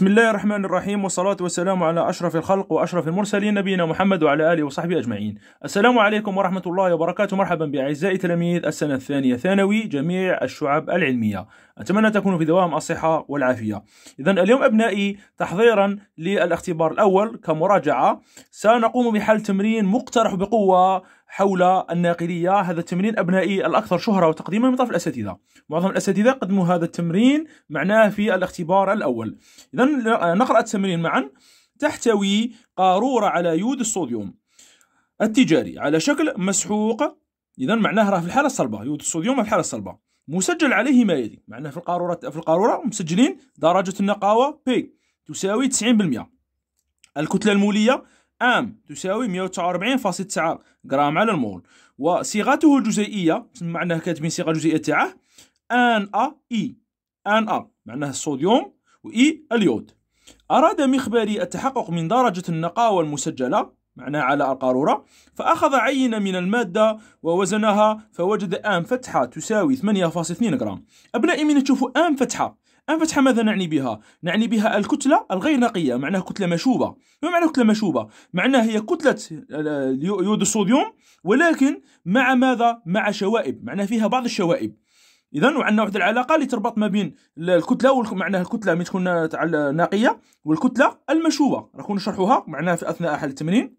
بسم الله الرحمن الرحيم والصلاة والسلام على أشرف الخلق وأشرف المرسلين نبينا محمد وعلى آله وصحبه أجمعين السلام عليكم ورحمة الله وبركاته مرحبا بأعزائي تلاميذ السنة الثانية ثانوي جميع الشعب العلمية أتمنى تكونوا في دوام الصحة والعافية إذا اليوم أبنائي تحضيرا للاختبار الأول كمراجعة سنقوم بحل تمرين مقترح بقوة حول الناقلية هذا التمرين أبنائي الأكثر شهرة وتقديما من طرف الأساتذة معظم الأساتذة قدموا هذا التمرين معناه في الاختبار الأول إذا نقرأ التمرين معا تحتوي قارورة على يود الصوديوم التجاري على شكل مسحوق إذا معناه راه في الحالة الصلبة يود الصوديوم في الحالة الصلبة مسجل عليه ما يلي معناه في القارورة في القارورة مسجلين درجة النقاوة بي تساوي 90% الكتلة المولية ام تساوي 149.9 غرام على المول وصيغته الجزيئيه معناها كاتبين صيغه جزيئيه تاعه ان ا اي ان ا معناها الصوديوم واي اليود اراد مخبري التحقق من درجه النقاوه المسجله معناها على القاروره فاخذ عينه من الماده ووزنها فوجد ام فتحه تساوي 8.2 غرام ابنائي من تشوفوا ام فتحه فتحة ماذا نعني بها؟ نعني بها الكتلة الغير نقية معناها كتلة مشوبة ما معنى كتلة مشوبة؟ معناها هي كتلة آه، يود الصوديوم ولكن مع ماذا؟ مع شوائب معناها فيها بعض الشوائب اذا وعندنا واحد العلاقه اللي تربط ما بين الكتله معناها الكتله ملي تكون نقيه والكتله المشوبه راكون نشرحوها معناها في اثناء حل التمرين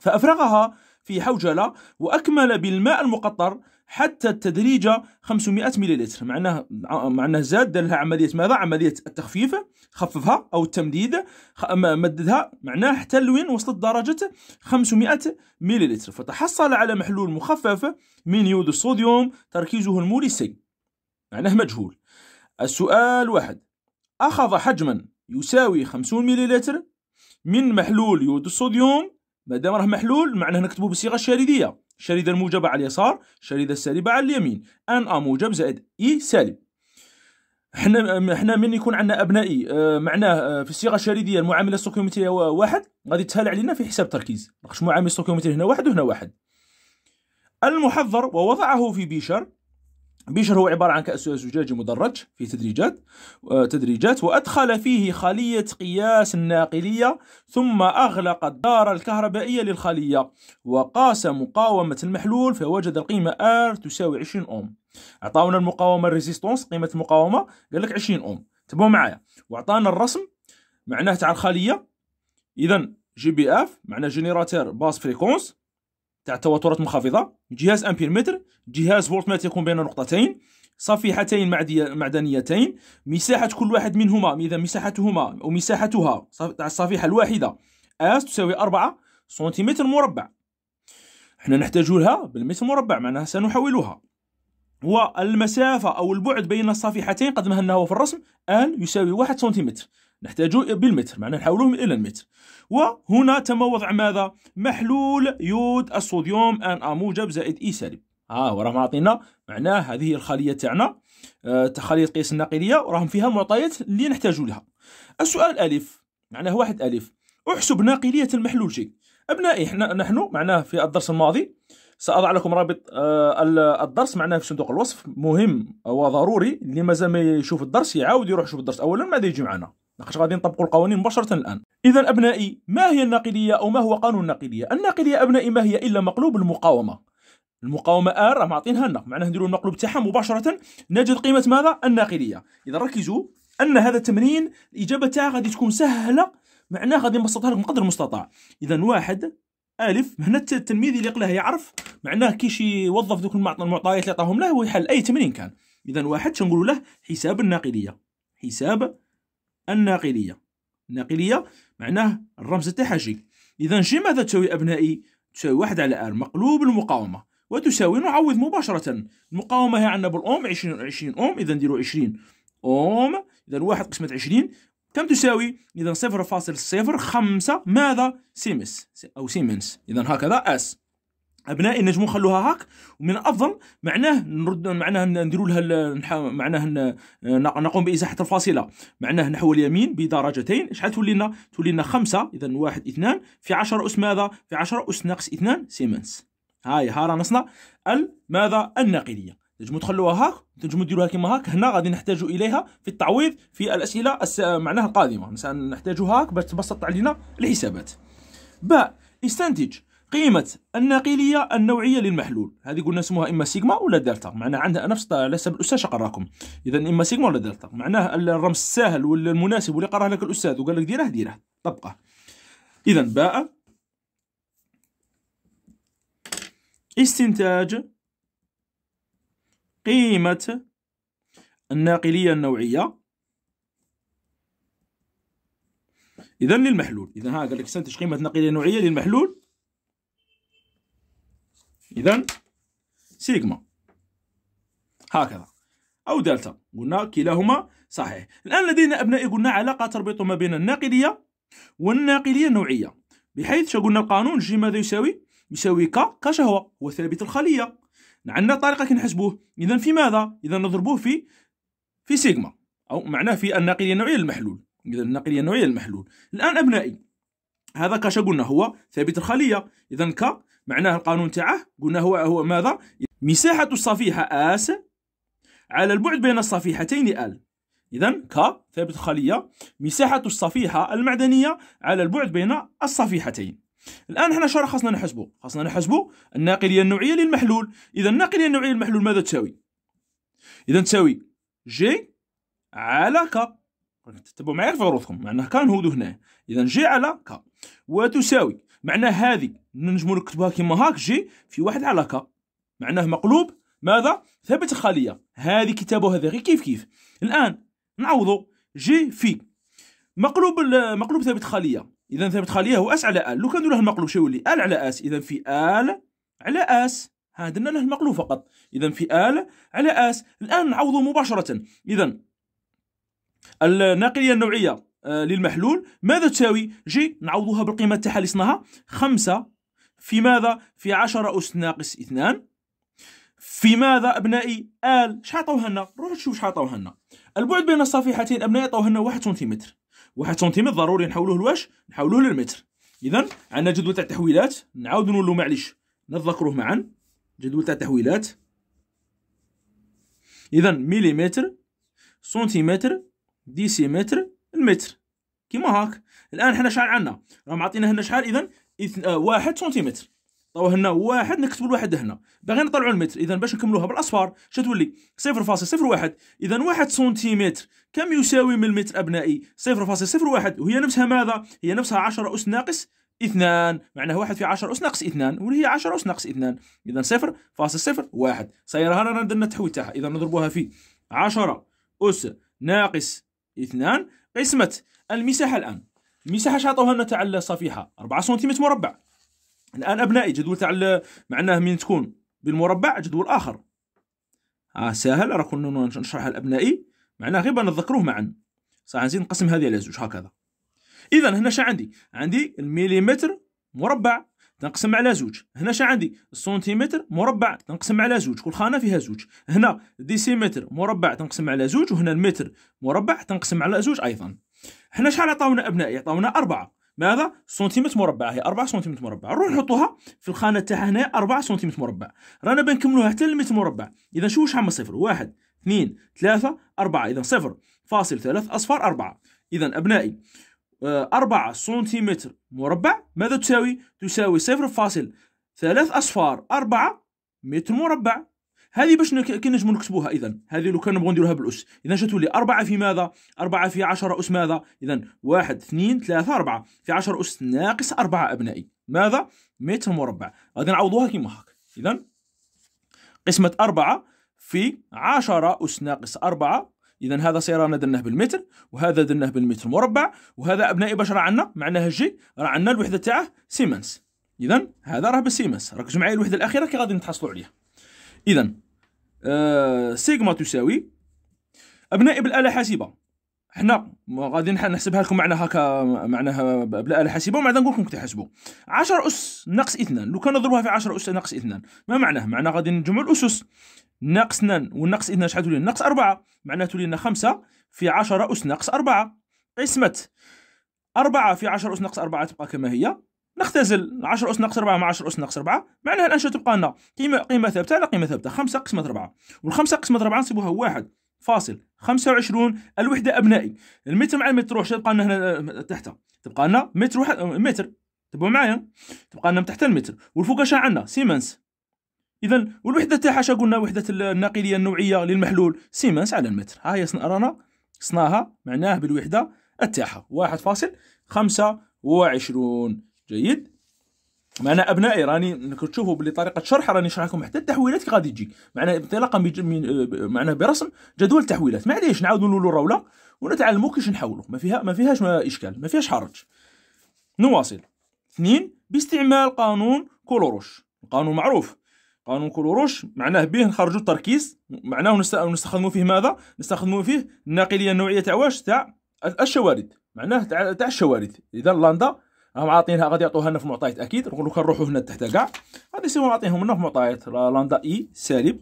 فافرغها في حوجله واكمل بالماء المقطر حتى التدريج 500 مليلتر معناه معناه زاد دار لها عمليه ماذا عمليه التخفيف خففها او التمديد مددها معناه حتى لوين وصلت درجه 500 مليلتر فتحصل على محلول مخفف من يود الصوديوم تركيزه الموريسي معناه مجهول السؤال واحد اخذ حجما يساوي 50 مليلتر من محلول يود الصوديوم ما دام راه محلول معناه نكتبه بصيغه الشاردية شريده الموجبة على اليسار شريده السالبة على اليمين ان ا موجب زائد اي سالب حنا حنا من يكون عندنا ابنائي آه معناه آه، في الصيغه الشريديه المعامله السوكيومتريه واحد غادي تسهل علينا في حساب التركيز خاطرش معامل السوكيومتري هنا واحد وهنا واحد المحضر ووضعه في بيشر بيشر هو عبارة عن كأس زجاجي مدرج في تدريجات آه، تدريجات وأدخل فيه خلية قياس الناقلية ثم أغلق الدار الكهربائية للخلية وقاس مقاومة المحلول فوجد القيمة R تساوي 20 أوم أعطاونا المقاومة الريزيستونس قيمة المقاومة قال لك 20 أوم تبعوا معايا وأعطانا الرسم معناه تاع الخلية إذا جي بي اف معناه جينيراتير باس فريكونس تاع التوترات المنخفضه جهاز امبيرمتر جهاز فولت متر يكون بين نقطتين صفيحتين معدنيتين مساحة كل واحد منهما إذا مساحتهما أو مساحتها تاع الصفيحة الواحدة أس تساوي أربعة سنتيمتر مربع احنا نحتاج لها بالمتر مربع معناها سنحولها والمسافة أو البعد بين الصفيحتين قد هو في الرسم ال يساوي واحد سنتيمتر نحتاجه بالمتر معنا نحوله الى المتر وهنا تم وضع ماذا محلول يود الصوديوم ان آ موجب زائد اي سالب ها آه وراه عاطينا معناه هذه الخليه تاعنا آه خليه قياس النقليه وراهم فيها معطيات اللي نحتاجوا لها السؤال الف معناه واحد الف احسب ناقليه المحلول جي ابنائي احنا نحن معناه في الدرس الماضي ساضع لكم رابط آه الدرس معناه في صندوق الوصف مهم وضروري اللي مازال ما يشوف الدرس يعاود يروح يشوف الدرس اولا ماذا يجي معنا لاخاطش غادي نطبقوا القوانين مباشره الان اذا ابنائي ما هي الناقليه او ما هو قانون الناقليه الناقليه ابنائي ما هي الا مقلوب المقاومه المقاومه ار راه معطينها لنا معناها نديروا المقلوب تاعها مباشره نجد قيمه ماذا الناقليه اذا ركزوا ان هذا التمرين الاجابه تاعها غادي تكون سهله معناها غادي نبسطها لكم قدر المستطاع اذا واحد الف هنا التلميذ اللي قلاه يعرف معناه كيش يوظف ذوك المعطيات اللي عطاهم له ويحل اي تمرين كان اذا واحد شنقولوا له حساب الناقليه حساب الناقلية الناقلية معناه الرمز تاعها جي إذا جي ماذا تساوي أبنائي؟ تساوي واحد على آر مقلوب المقاومة وتساوي نعوض مباشرة المقاومة هي عندنا بالأوم 20 20 أوم إذا نديرو 20 أوم إذا واحد قسمة 20 كم تساوي؟ إذا 0.05 ماذا؟ سيمس أو سيمنس إذا هكذا أس ابنائي نجمو خلوها هاك ومن الافضل معناه نرد معناه نديروا لها معناه نقوم بازاحه الفاصله معناه نحو اليمين بدرجتين شحال تولي لنا تولي لنا خمسه اذا واحد اثنان في 10 اس ماذا في 10 اس ناقص اثنان سيمنس هاي ها نصنا ماذا الناقليه تنجمو تخلوها هاك تنجمو ديروها كيما هاك هنا غادي نحتاجو اليها في التعويض في الاسئله الس... معناها القادمه مثلا نحتاجو هاك باش تبسط علينا الحسابات باء استنتج قيمة الناقلية النوعية للمحلول هذه قلنا اسمها إما سيجما ولا دلتا معناها عندها نفس على حسب الأستاذ شقراكم إذا إما سيجما ولا دلتا معناها الرمز الساهل والمناسب واللي قراه لك الأستاذ وقال لك ديره ديره طبقه إذا باء استنتاج قيمة الناقلية النوعية إذا للمحلول إذا ها قال لك استنتج قيمة الناقلية النوعية للمحلول إذا سيجما هكذا أو دلتا قلنا كلاهما صحيح الآن لدينا أبنائي قلنا علاقة تربط ما بين الناقلية والناقلية النوعية بحيث قلنا القانون جي ماذا يساوي؟ يساوي ك كشهوة هو ثابت الخلية عندنا طريقة كنحسبوه إذا في ماذا؟ إذا نضربوه في في سيجما أو معناه في الناقلية النوعية المحلول إذا الناقلية النوعية المحلول الآن أبنائي هذا كاش قلنا هو ثابت الخلية إذا ك معناه القانون تاعه قلنا هو هو ماذا مساحة الصفيحة آس على البعد بين الصفيحتين ال إذا ك ثابت الخلية مساحة الصفيحة المعدنية على البعد بين الصفيحتين الآن حنا شرح خاصنا نحسبه خاصنا نحسبه الناقلية النوعية للمحلول إذا الناقلية النوعية للمحلول ماذا تساوي إذا تساوي جي على ك تتبعوا معايا في غروضكم معناه كان هودو هنا إذا جي على ك وتساوي معناه هذه نجمو نكتبوها كيما هاك جي في واحد على كا معناه مقلوب ماذا ثابت الخليه هذه كتابه هذا غير كيف كيف الان نعوضو جي في مقلوب مقلوب ثابت خليه اذا ثابت خليه هو اس على ال لو كان له المقلوب شو يولي ال على اس اذا في ال على اس ها درنا له المقلوب فقط اذا في ال على اس الان نعوضو مباشره اذا الناقليه النوعيه آه، للمحلول ماذا تساوي جي نعوضها بالقيمه تاعها اللي صنعها 5 في ماذا؟ في 10 أس ناقص 2 في ماذا أبنائي آل شحال عطاوها لنا؟ روحوا تشوفوا شحال عطاوها لنا البعد بين الصفيحتين أبنائي عطاوه لنا 1 سنتيمتر 1 سنتيمتر ضروري نحولوه لواش؟ نحولوه للمتر إذا عندنا جدول تاع التحويلات نعاودوا نقولوا معليش نتذكروه معا جدول تاع التحويلات إذا مليمتر سنتيمتر ديسيمتر المتر كيما هاك الان حنا شحال عندنا راه معطينا هنا شحال اذا اثن... آه واحد سنتيمتر طاو هنا واحد نكتبوا الواحد هنا باغي نطلعوا المتر اذا باش نكملوها بالاصفار اش تولي 0.01 واحد. اذا واحد سنتيمتر كم يساوي من المتر ابنائي 0.01 وهي نفسها ماذا هي نفسها 10 اس ناقص 2 معناها واحد في 10 اس ناقص 2 واللي هي 10 اس ناقص 2 اذا 0.01 واحد. سيرها رانا درنا التحويل تاعها اذا نضربوها في 10 اس ناقص 2 قسمه المساحه الان المساحه شاطوها لنا تاع الصفيحه 4 سنتيمتر مربع الان ابنائي جدول تاع معناه من تكون بالمربع جدول اخر اه ساهل راه كنا نشرحها لابنائي معناه غير نذكروه معا صح نزيد نقسم هذه على زوج هكذا اذا هنا اش عندي عندي المليمتر مربع تنقسم على زوج هنا اش عندي السنتيمتر مربع تنقسم على زوج كل خانه فيها زوج هنا ديسيمتر مربع تنقسم على زوج وهنا المتر مربع تنقسم على زوج ايضا حنا شحال عطاونا ابنائي عطاونا اربعه ماذا سنتيمتر مربع هي 4 سنتيمتر مربع نروح نحطوها في الخانه تاعها هنايا 4 سنتيمتر مربع رانا بنكملوها حتى للمتر مربع اذا شوفوا شحال من صفر 1 2 3 4 اذا صفر فاصل 3 اصفار 4 اذا ابنائي 4 آه، سنتيمتر مربع ماذا تساوي تساوي صفر فاصل 3 اصفار 4 متر مربع هذه باش كي نجمو نكتبوها اذا هذه لو كان نبغوا نديروها بالاس اذا تولي 4 في ماذا 4 في 10 اس ماذا اذا 1 2 3 4 في 10 اس ناقص 4 ابنائي ماذا متر مربع غادي نعوضوها كيما هاك اذا قسمه 4 في 10 اس ناقص 4 اذا هذا سيرانا درناه بالمتر وهذا درناه بالمتر مربع وهذا ابنائي باش راه عندنا معناها جي راه عندنا الوحده تاعه سيمنس اذا هذا راه بالسيمنس ركزوا معايا الوحده الاخيره كي غادي نتحصلوا عليها اذا آه سيغما تساوي ابنائي بالاله حاسبه حنا غادي نحسبها لكم معناها هكا معناها بالاله حاسبه ومن بعد نقول لكم كي تحسبوا 10 اس ناقص 2 لو كان نضربها في 10 اس ناقص 2 ما معناه معناه غادي نجمعوا الاسس ناقص 2 والناقص 2 شحال تولي ناقص 4 معناها تولي لنا 5 في 10 اس ناقص 4 قسمه 4 في 10 اس ناقص 4 تبقى كما هي نختزل 10 اس ناقص 4 مع 10 اس ناقص 4 معناها شنو تبقى لنا قيمه قيمه ثابته على قيمه ثابته 5 قسمه 4 وال5 قسمه 4 نصيبوها 1 فاصل 25 الوحده ابنائي المتر مع المتر شنو تبقى لنا هنا آه، تحت تبقى لنا متر واحد آه، متر تبعوا معايا تبقى لنا تحت المتر والفوق اش عندنا سيمنس اذا والوحده تاعها اش قلنا وحده الناقليه النوعيه للمحلول سيمنس على المتر ها هي رانا صناها معناه بالوحده تاعها 1.25 جيد معنا ابنائي راني انكم تشوفوا باللي طريقه شرح راني نشرح لكم حتى التحويلات كي غادي تجي معنا انطلاقا آه، معنا برسم جدول تحويلات معليش نعاودوا نولوا الروله ونتعلموا كيفاش نحولوا ما فيها ما فيهاش ما اشكال ما فيهاش حرج نواصل اثنين باستعمال قانون كولوروش قانون معروف قانون كولوروش معناه به نخرجوا التركيز معناه نستخدموا فيه ماذا نستخدموا فيه الناقليه النوعيه تاع واش تاع الشوارد معناه تاع الشوارد اذا لاندا هم عاطينها غادي يعطوها لنا في معطيات اكيد نقول لك نروحوا هنا تحت كاع غادي يصيروا عاطينهم لنا في معطيات لاندا اي سالب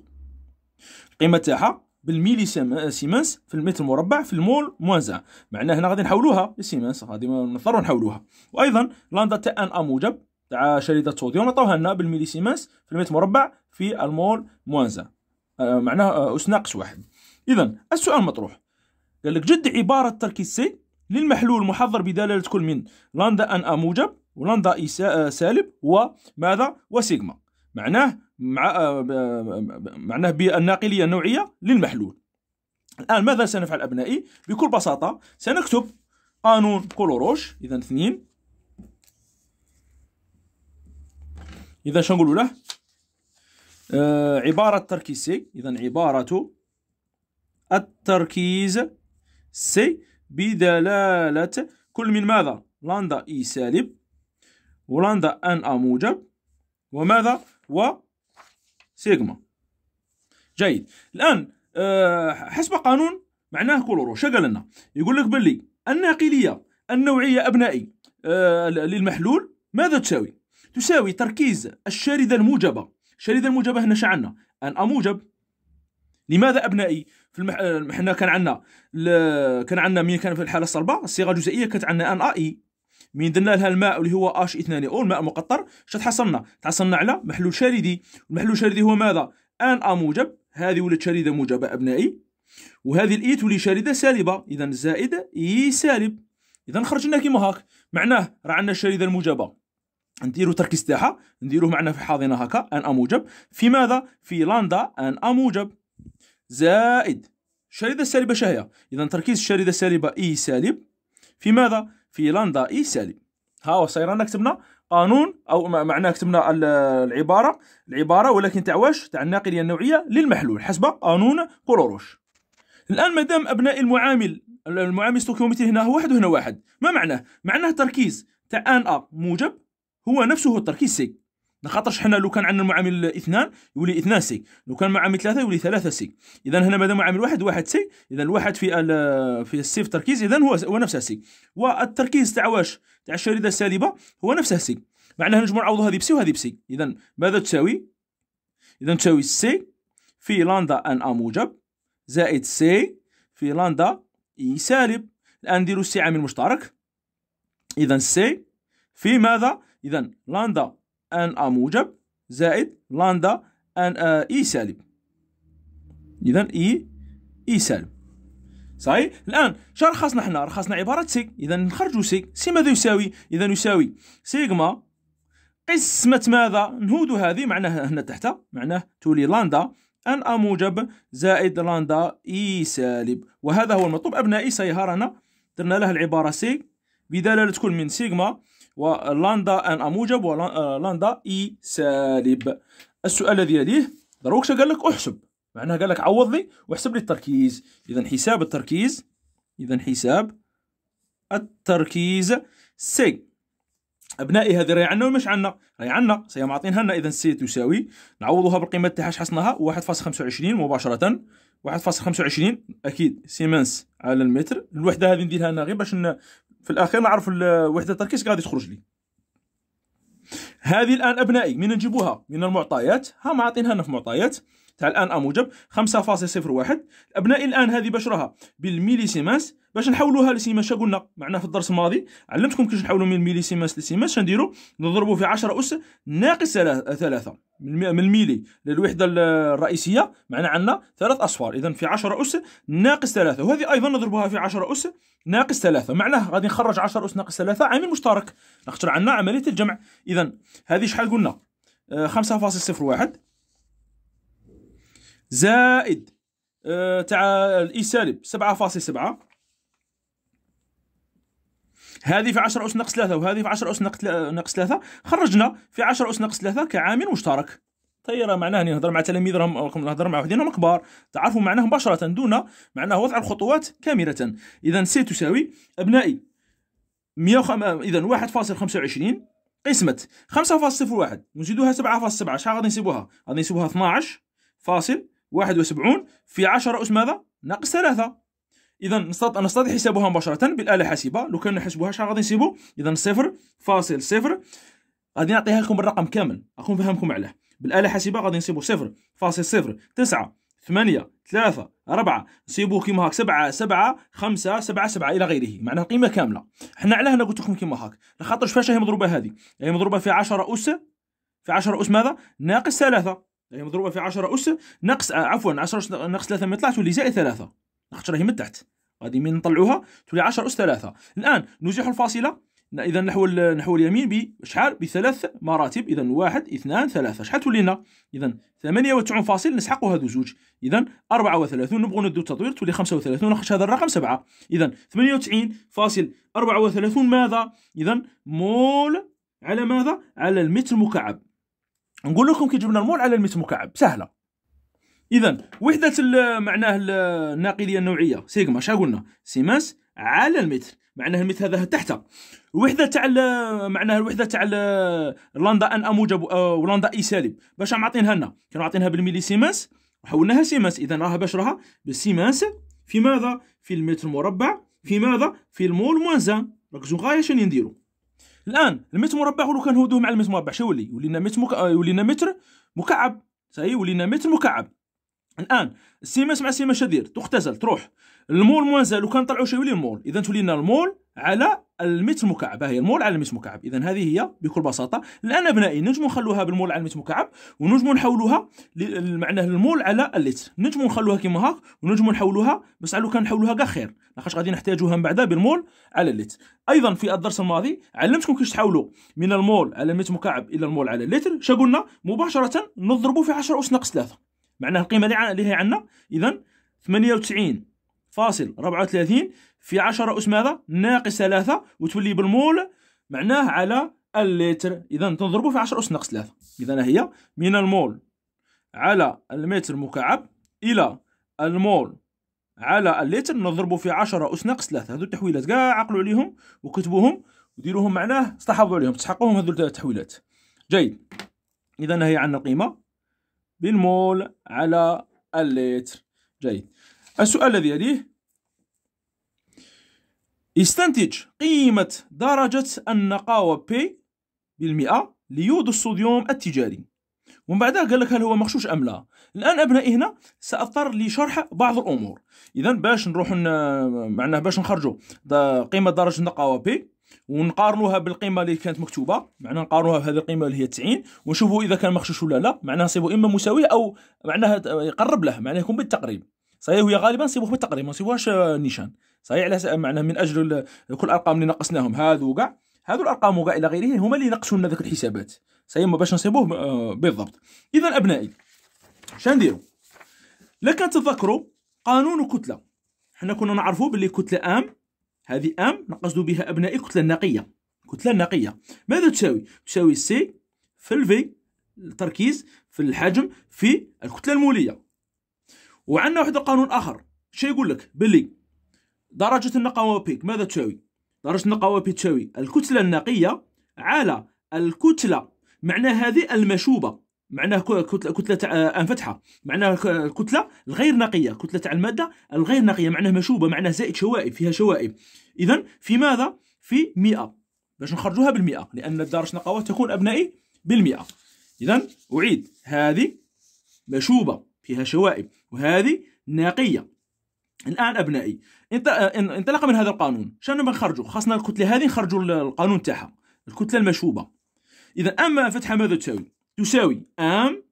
القيمه تاعها بالميلي سيمنس في المتر مربع في المول موان زان معناه هنا غادي نحولوها لسيمنس غادي نضطروا نحولوها وايضا لاندا تاع ان ا موجب تاع شريده صوديوم عطوها لنا بالميلي سيمنس في المتر مربع في المول موان زان آه، معناه آه، اس ناقص واحد اذا السؤال مطروح قال لك جد عباره تركيز سي للمحلول محضر بدلالة كل من لندا أن أ موجب ولندا إي آه، سالب وماذا وسيجما معناه مع آه، معناه بالناقلية النوعية للمحلول الآن ماذا سنفعل أبنائي بكل بساطة سنكتب قانون كولوروش إذا اثنين إذا شنقولوا له آه، عبارة تركيز سي إذا عبارة التركيز سي بدلالة كل من ماذا؟ لندا إي سالب ولندا أن أ موجب وماذا؟ و سيجما جيد الآن آه، حسب قانون معناه كولورو قال لنا يقول لك باللي الناقلية النوعية أبنائي آه، للمحلول ماذا تساوي؟ تساوي تركيز الشاردة الموجبة الشاردة الموجبة هنا شعلنا أن أ موجب لماذا ابنائي في المح... حنا كان عندنا ل... كان عندنا مين كان في الحاله الصلبه الصيغه الجزيئيه كانت عندنا ان اي من درنا لها الماء اللي هو اش 2 او الماء المقطر اش تحصلنا تحصلنا على محلول شاردي المحلول الشاردي هو ماذا ان ا موجب هذه ولات شارده موجبه ابنائي وهذه الاي تولي شارده سالبه اذا زائد اي سالب اذا خرجنا كيما هاك معناه راه عندنا الشارده الموجبه نديرو تركيز تاعها نديروه معنا في حاضنه هكا ان ا موجب في ماذا في لاندا ان ا موجب زائد الشريده السالبه شهية إذا تركيز الشريدة السالبة إي سالب في ماذا؟ في لندا إي سالب ها صايرنا كتبنا قانون او معناه كتبنا العباره العباره ولكن تاع واش تاع الناقليه النوعيه للمحلول حسب قانون كولوروش الان مادام ابناء المعامل المعامل ستوكيومتري هنا هو واحد وهنا واحد ما معناه معناه تركيز تاع ان ا موجب هو نفسه التركيز سي لخاطرش حنا لو كان عندنا المعامل اثنان يولي اثنان سي لو كان معامل ثلاثه يولي ثلاثه سي اذا هنا ماذا معامل واحد واحد سي اذا الواحد في في السي في التركيز اذا هو هو نفسه سي والتركيز تاع واش تاع الشريده السالبه هو نفسه سي معناها نجمو نعوضوا هذه بسي وهذه بسي اذا ماذا تساوي اذا تساوي سي في لاندا ان ا موجب زائد سي في لاندا اي سالب الان نديرو سي عامل مشترك اذا سي في ماذا اذا لاندا ان ا موجب زائد لاندا ان اي سالب اذا اي اي سالب صحيح الان شنو رخصنا حنا رخصنا عباره سي اذا نخرجوا سي سي ماذا يساوي اذا يساوي سيغما قسمة ماذا نهودو هذه معناها هنا تحت معناه تولي لاندا ان ا موجب زائد لاندا اي سالب وهذا هو المطلوب ابنائي سيهارنا درنا له العباره سي بدلاله كل من سيغما ولاندا ان موجب ولاندا آه، اي سالب السؤال الذي يليه دروك قال لك احسب معناها قال لك عوض لي واحسب لي التركيز اذا حساب التركيز اذا حساب التركيز سي ابنائي هذه راهي عندنا ولا مش عندنا راهي عندنا سي معطينها لنا اذا سي تساوي نعوضها بالقيمه تاعها شحصناها 1.25 مباشره 1.25 اكيد سيمنس على المتر الوحده هذه نديرها انا غير باش في الاخير نعرف الوحده التركيز غادي تخرج لي هذه الان ابنائي من نجيبوها من المعطيات ها معطينها لنا في معطيات تاع الان ا موجب 5.01 ابنائي الان هذه بشرها بالميلي سيمانس باش نحولوها لسيماس قلنا معنا في الدرس الماضي علمتكم كيفاش نحولوا من ميلي سيمانس شنو نديروا نضربوا في 10 اس ناقص 3 من الميلي للوحده الرئيسيه معنا عندنا ثلاث اصفار اذا في 10 اس ناقص 3 وهذه ايضا نضربها في 10 اس ناقص 3 معناه غادي نخرج 10 اس ناقص 3 عامل مشترك نختار عندنا عمليه الجمع اذا هذه شحال قلنا 5.01 آه، زائد آه، تاع الاي سالب 7.7 هذه في 10 اس ناقص 3 وهذه في 10 اس ناقص 3 خرجنا في 10 اس ناقص 3 كعامل مشترك طيب معناه اني نهضر مع تلاميذ راهم نهضر مع وحدين راهم كبار تعرفوا معناه مباشره دون معناه وضع الخطوات كامله اذا سي تساوي ابنائي 105 اذا 1.25 قسمة 5.01 نزيدوها 7.7 شحال غادي نسيبوها؟ غادي نسيبوها 12 فاصل 71 في 10 أس ماذا؟ ناقص 3 إذا نستطيع نستطيع حسابها مباشرة بالآلة الحاسبة لو كان نحسبوها شحال غادي نسيبو؟ إذا صفر فاصل صفر غادي نعطيها لكم الرقم كامل أكون نفهمكم عليه بالآلة الحاسبة غادي نسيبو صفر فاصل صفر تسعة ثمانية ثلاثة أربعة نسيبوه كيما هاك سبعة سبعة خمسة سبعة سبعة إلى غيره معناها القيمه كاملة حنا علاه أنا قلت لكم كيما هاك لخاطرش فاش هي مضروبة هذه هي يعني مضروبة في 10 أس في 10 أس ماذا ناقص ثلاثة هي يعني مضروبه في 10 اس ناقص آه، عفوا 10 اس ناقص 3 ما يطلع تولي زائد 3 خاطر راهي من تحت غادي من نطلعوها تولي 10 اس 3 الان نزيح الفاصله اذا نحو نحو اليمين بشحال بثلاث مراتب اذا واحد اثنان ثلاثه شحال تولي لنا اذا 98 فاصل نسحقوا هذو زوج اذا 34 نبغوا ندو التطوير تولي 35 خاطر هذا الرقم 7 اذا 98 فاصل 34 ماذا اذا مول على ماذا على المتر مكعب نقول لكم كي جبنا المول على المتر مكعب سهله اذا وحده معناه الناقليه النوعيه سيغما شا قلنا سيمانس على المتر معناه المتر هذا تحت وحده تاع معناه الوحده تاع لاندا ان اموجب ولاندا اي سالب باش معطينها لنا كانوا عطينها بالميلي سيمانس وحولناها سيمانس اذا راها باش راها بالسيمانس في ماذا في المتر مربع في ماذا في المول موان زان ركزوا غايه شنو نديرو الان المتر مربع ولو هدوء مع المتر مربع يولي ولينا متر مك... آه، ولينا متر مكعب صحيح ولينا متر مكعب الان السيماس مع السيماس شدير تختزل تروح المول موان زال شو يولي المول اذا تولينا المول على المتر مكعب هي المول على المتر مكعب اذا هذه هي بكل بساطه الان ابنائي نجم نخلوها بالمول على المتر مكعب ونجم نحولوها معناه المول على اللتر نجم نخلوها كيما هاك ونجم نحولوها بس علو كان نحولوها كاع خير لاخاطش غادي نحتاجوها من بعدا بالمول على اللتر ايضا في الدرس الماضي علمتكم كيفاش تحولوا من المول على المتر مكعب الى المول على اللتر شا قلنا مباشره نضربوا في 10 اس ناقص 3 معناه القيمه اللي هي عندنا اذا 98 فاصل 34 في 10 أس ماذا ناقص 3 وتولي بالمول معناه على اللتر إذا تنضربه في 10 أس ناقص 3 إذا هي من المول على المتر مكعب إلى المول على اللتر نضربه في 10 أس ناقص 3 هذو التحويلات كاع عقلوا عليهم وكتبوهم وديروهم معناه استحفظوا عليهم تسحقوهم هذو التحويلات جيد إذا هي عندنا القيمة بالمول على اللتر جيد السؤال الذي يليه استنتج قيمة درجة النقاوة P بالمئة ليود الصوديوم التجاري ومن بعدها قال لك هل هو مغشوش أم لا الآن أبنائي هنا سأضطر لشرح بعض الأمور إذا باش نروح معناه باش نخرجوا قيمة درجة النقاوة P ونقارنوها بالقيمه اللي كانت مكتوبه معناها نقارنوها بهذه القيمه اللي هي 90 ونشوفوا اذا كان مغشوش ولا لا معناها نصيبوا اما مساويه او معناها يقرب له معناها يكون بالتقريب صحيح هي غالبا نصيبوه بالتقريب ما نصيبوهاش آه، نيشان صحيح على معناه من اجل كل الارقام اللي نقصناهم هادو كاع هادو الارقام وكاع الى غيره هما اللي نقصوا لنا ذاك الحسابات صحيح ما باش نصيبوه آه، بالضبط اذا ابنائي نديرو لكن تذكروا قانون الكتله حنا كنا نعرفوا باللي كتله ام هذه ام نقصد بها ابنائي كتله نقيه كتله نقيه ماذا تساوي تساوي سي في الفي التركيز في الحجم في الكتله الموليه وعندنا واحد القانون اخر شو يقول لك باللي درجه النقاوه بي ماذا تساوي درجه النقاوه بي تساوي الكتله النقيه على الكتله معناه هذه المشوبه معناه كتله كتله انفتحه آه، معناه الكتله الغير نقيه كتله تاع الماده الغير نقيه معناها مشوبه معناها زائد شوائب فيها شوائب اذا في ماذا في 100 باش نخرجوها بالمئة لان درجه النقاوه تكون ابنائي بالمئة اذا اعيد هذه مشوبه فيها شوائب وهذه ناقية الآن أبنائي انطلاقا من هذا القانون شنو بنخرجوا خاصنا الكتلة هذه نخرجوا القانون تاعها الكتلة المشوبة إذا أما فتحة ماذا تساوي تساوي أم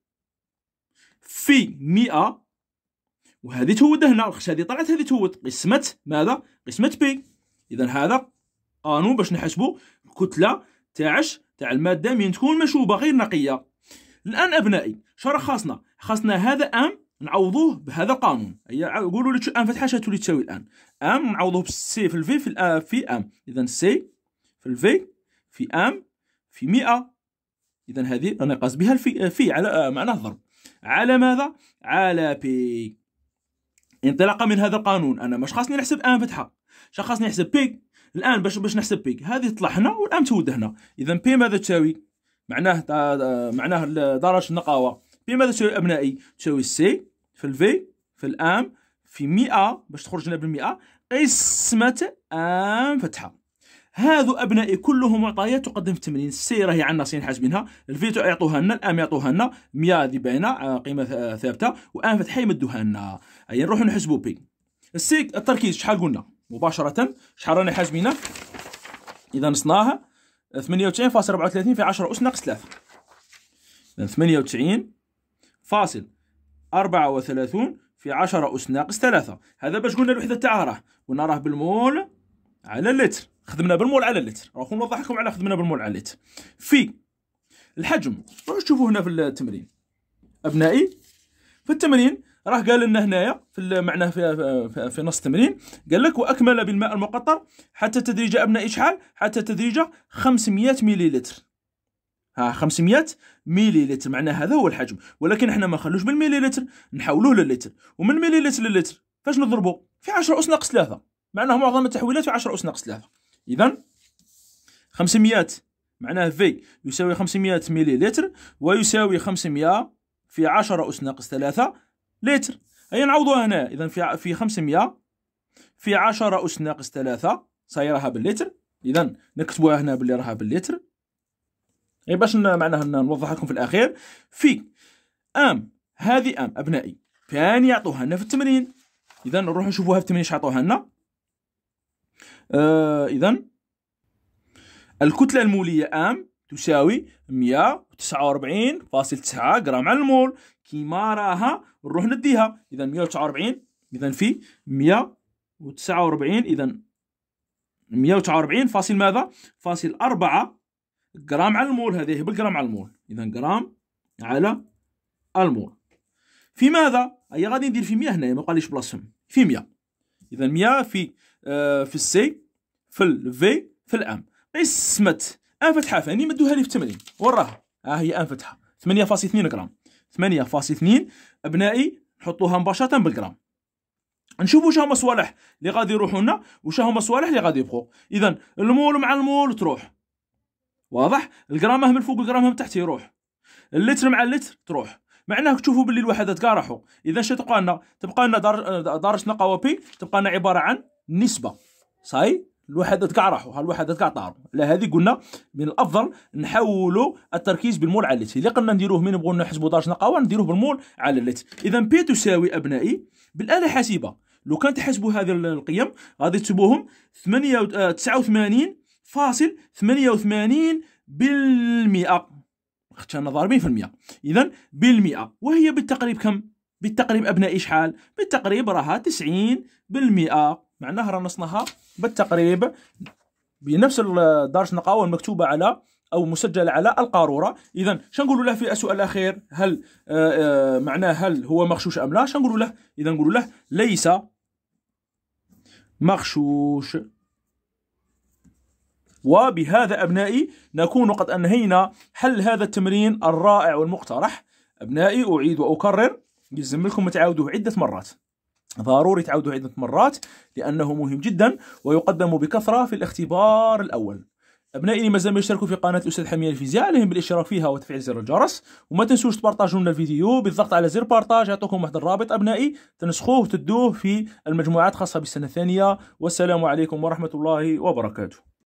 في مئة وهذه تهود هنا الخش هذه طلعت هذه تهود قسمة ماذا قسمة بي إذا هذا قانون باش نحسبوا الكتلة تاعش تاع المادة من تكون مشوبة غير نقية الآن أبنائي شرح خاصنا خاصنا هذا أم نعوضوه بهذا القانون هي قولوا لي ان فتحه تولي تساوي الان ام نعوضوه بالسي في الفي في الام في ام اذا سي في الفي في ام في 100 اذا هذه نقص بها الفي آه، في على آه، معنى الضرب على ماذا على بي انطلاقا من هذا القانون انا مش خاصني نحسب ام فتحه خاصني نحسب بي الان باش باش نحسب بي هذه تطلع هنا والام تود هنا اذا بي ماذا تساوي معناه آه، معناه درجه النقاوه بماذا تساوي أبنائي؟ تساوي سي في الفي في الام في 100 باش تخرج لنا بالمئة قسمة ام فتحة هذو ابنائي كلهم معطيات تقدم في التمرين السي راهي عندنا سين حاسبينها الفي يعطوها لنا الام يعطوها لنا 100 هذه باينه آه، قيمه آه، ثابته وان فتحه يمدوها لنا اي يعني نروحوا نحسبوا بي السي التركيز شحال قلنا مباشره شحال راني حاسبينه اذا نصناها 98.34 في 10 اس ناقص 3 اذا 98 فاصل 34 في 10 أس ناقص 3 هذا باش قلنا الوحدة تاعها راه قلنا راه بالمول على اللتر خدمنا بالمول على اللتر راح نوضح لكم على خدمنا بالمول على اللتر في الحجم راح تشوفوه هنا في التمرين أبنائي في التمرين راه قال لنا هنايا في معناه في, في, في نص التمرين قال لك واكمل بالماء المقطر حتى تدريج ابنائي شحال حتى تدريج 500 مليلتر ها 500 ميلي لتر معناه هذا هو الحجم ولكن احنا ما نخلوش بالميلي لتر نحولوه للتر ومن ميلي لتر للتر فاش نضربه في 10 اس ناقص 3 معناه معظم التحويلات في 10 اس ناقص 3 اذا 500 معناه في يساوي 500 ميلي لتر ويساوي 500 في 10 اس ناقص 3 لتر هيا نعوضوها هنا اذا في في 500 في 10 اس ناقص 3 صايرها باللتر اذا نكتبوها هنا باللي راها باللتر يعني باش معناها نوضح لكم في الاخير في ام هذه ام ابنائي كان يعطوها لنا في التمرين اذا نروحوا نشوفوها في التمرين شعطوها لنا آه اذا الكتله الموليه ام تساوي 149.9 غرام على المول كيما راها نروح نديها اذا 149 اذا في 149 اذا 149 فاصل ماذا فاصل 4 جرام على المول هذه بالجرام على المول اذا جرام على المول في ماذا هي غادي ندير في 100 هنايا ما قاليش بلاصتهم في 100 اذا 100 في آه في السي في الفي في الام قسمت ان فتحه فاني مدوها لي في التمرين وراها راها ها هي ان فتحه 8.2 غرام 8.2 ابنائي نحطوها مباشره بالجرام نشوفوا واش هما صوالح اللي غادي يروحوا لنا واش هما صوالح اللي غادي يبقوا اذا المول مع المول تروح واضح الجرامه من فوق الجرامه من تحت يروح اللتر مع اللتر تروح معناه تشوفوا باللي الوحدات كاع راحوا اذا اش تبقى لنا تبقى لنا درجه نقاوه بي تبقى لنا عباره عن نسبه صاي الوحدات كاع راحوا ها الوحدات كاع طاروا على هذه قلنا من الافضل نحولوا التركيز بالمول على اللتر اللي قلنا نديروه من نبغوا نحسبوا درجه نقاوه نديروه بالمول على اللتر اذا بي تساوي ابنائي بالاله حاسبه لو كان تحسبوا هذه القيم غادي تسبوهم 8 89 فاصل 88 بالمئة اختنا ضاربين في المئة إذا بالمئة وهي بالتقريب كم؟ بالتقريب أبناء شحال؟ بالتقريب راها 90 بالمئة معناها راه نصنها بالتقريب بنفس درجة النقاوة المكتوبة على او مسجلة على القاروره اذا شنقولوا له في السؤال الاخير هل آآ آه، آآ آه، معناه هل هو مغشوش ام لا شنقولوا له اذا نقولوا له ليس مغشوش وبهذا أبنائي نكون قد أنهينا حل هذا التمرين الرائع والمقترح أبنائي أعيد وأكرر يلزم لكم تعاودوه عدة مرات ضروري تعاودوه عدة مرات لأنه مهم جدا ويقدم بكثرة في الاختبار الأول أبنائي اللي مازال ما يشتركوا في قناة الأستاذ حميد الفيزياء عليهم بالاشتراك فيها وتفعيل زر الجرس وما تنسوش تبارطاجوا لنا الفيديو بالضغط على زر بارطاج يعطوكم واحد الرابط أبنائي تنسخوه وتدوه في المجموعات خاصة بالسنة الثانية والسلام عليكم ورحمة الله وبركاته